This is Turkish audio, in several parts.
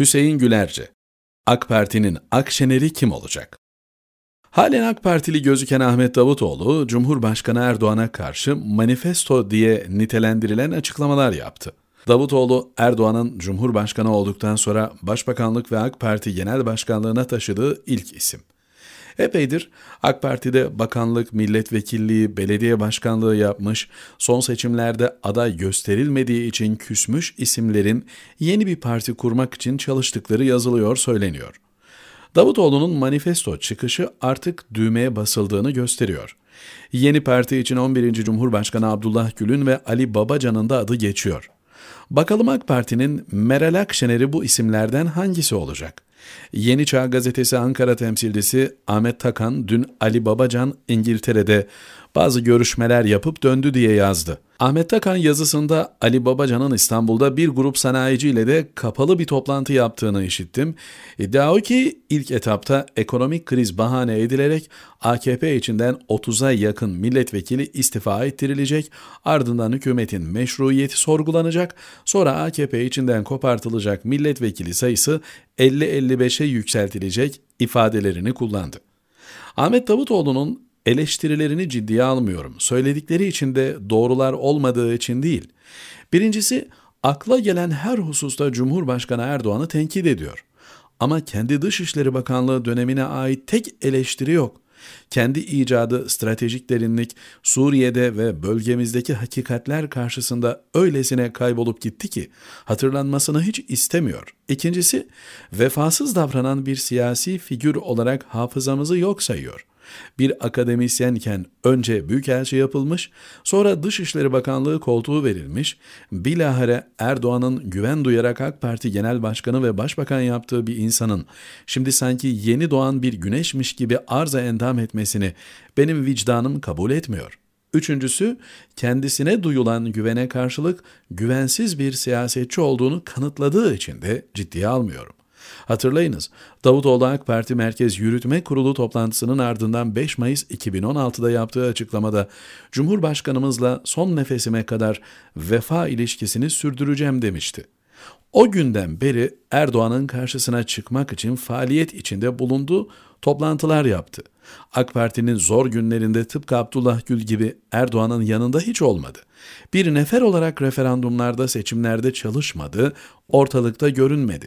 Hüseyin Gülerci. AK Parti'nin Akşener'i kim olacak? Halen AK Partili gözüken Ahmet Davutoğlu, Cumhurbaşkanı Erdoğan'a karşı manifesto diye nitelendirilen açıklamalar yaptı. Davutoğlu, Erdoğan'ın Cumhurbaşkanı olduktan sonra Başbakanlık ve AK Parti Genel Başkanlığı'na taşıdığı ilk isim. Epeydir AK Parti'de bakanlık, milletvekilliği, belediye başkanlığı yapmış, son seçimlerde aday gösterilmediği için küsmüş isimlerin yeni bir parti kurmak için çalıştıkları yazılıyor, söyleniyor. Davutoğlu'nun manifesto çıkışı artık düğmeye basıldığını gösteriyor. Yeni parti için 11. Cumhurbaşkanı Abdullah Gül'ün ve Ali Babacan'ın da adı geçiyor. Bakalım AK Parti'nin Meral Akşener'i bu isimlerden hangisi olacak? Yeni Çağ Gazetesi Ankara temsilcisi Ahmet Takan dün Ali Babacan İngiltere'de bazı görüşmeler yapıp döndü diye yazdı. Ahmet Takan yazısında Ali Babacan'ın İstanbul'da bir grup sanayiciyle de kapalı bir toplantı yaptığını işittim. İddia o ki ilk etapta ekonomik kriz bahane edilerek AKP içinden 30'a yakın milletvekili istifa ettirilecek, ardından hükümetin meşruiyeti sorgulanacak, sonra AKP içinden kopartılacak milletvekili sayısı 50-50 %55'e yükseltilecek ifadelerini kullandı. Ahmet Davutoğlu'nun eleştirilerini ciddiye almıyorum. Söyledikleri için de doğrular olmadığı için değil. Birincisi akla gelen her hususta Cumhurbaşkanı Erdoğan'ı tenkit ediyor. Ama kendi Dışişleri Bakanlığı dönemine ait tek eleştiri yok. Kendi icadı, stratejik derinlik Suriye'de ve bölgemizdeki hakikatler karşısında öylesine kaybolup gitti ki hatırlanmasını hiç istemiyor. İkincisi, vefasız davranan bir siyasi figür olarak hafızamızı yok sayıyor. Bir akademisyenken önce büyükelçi yapılmış, sonra Dışişleri Bakanlığı koltuğu verilmiş, bilahare Erdoğan'ın güven duyarak AK Parti Genel Başkanı ve Başbakan yaptığı bir insanın şimdi sanki yeni doğan bir güneşmiş gibi arza endam etmesini benim vicdanım kabul etmiyor.'' Üçüncüsü, kendisine duyulan güvene karşılık güvensiz bir siyasetçi olduğunu kanıtladığı için de ciddiye almıyorum. Hatırlayınız, Davutoğlu AK Parti Merkez Yürütme Kurulu toplantısının ardından 5 Mayıs 2016'da yaptığı açıklamada Cumhurbaşkanımızla son nefesime kadar vefa ilişkisini sürdüreceğim demişti. O günden beri Erdoğan'ın karşısına çıkmak için faaliyet içinde bulundu, toplantılar yaptı. AK Parti'nin zor günlerinde tıpkı Abdullah Gül gibi Erdoğan'ın yanında hiç olmadı. Bir nefer olarak referandumlarda, seçimlerde çalışmadı, ortalıkta görünmedi.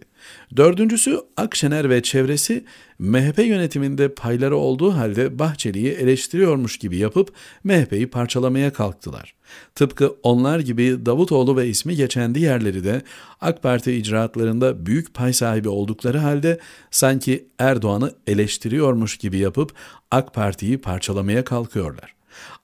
Dördüncüsü Akşener ve çevresi MHP yönetiminde payları olduğu halde Bahçeli'yi eleştiriyormuş gibi yapıp MHP'yi parçalamaya kalktılar. Tıpkı onlar gibi Davutoğlu ve ismi geçen diğerleri de AK Parti Parti icraatlarında büyük pay sahibi oldukları halde sanki Erdoğan'ı eleştiriyormuş gibi yapıp AK Parti'yi parçalamaya kalkıyorlar.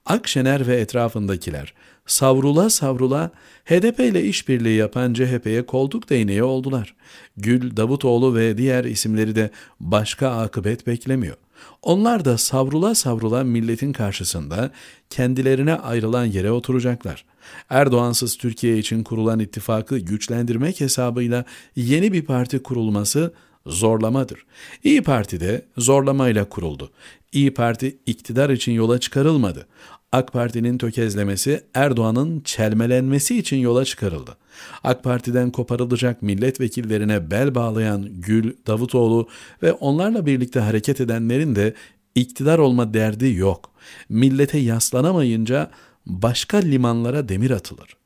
Akşener ve etrafındakiler savrula savrula HDP ile işbirliği yapan CHP'ye koltuk değneği oldular. Gül, Davutoğlu ve diğer isimleri de başka akıbet beklemiyor. Onlar da savrula savrula milletin karşısında kendilerine ayrılan yere oturacaklar. Erdoğansız Türkiye için kurulan ittifakı güçlendirmek hesabıyla yeni bir parti kurulması zorlamadır. İyi Parti de zorlamayla kuruldu. İyi Parti iktidar için yola çıkarılmadı. AK Parti'nin tökezlemesi Erdoğan'ın çelmelenmesi için yola çıkarıldı. AK Parti'den koparılacak milletvekillerine bel bağlayan Gül, Davutoğlu ve onlarla birlikte hareket edenlerin de iktidar olma derdi yok. Millete yaslanamayınca başka limanlara demir atılır.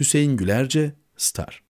Hüseyin Gülerce, Star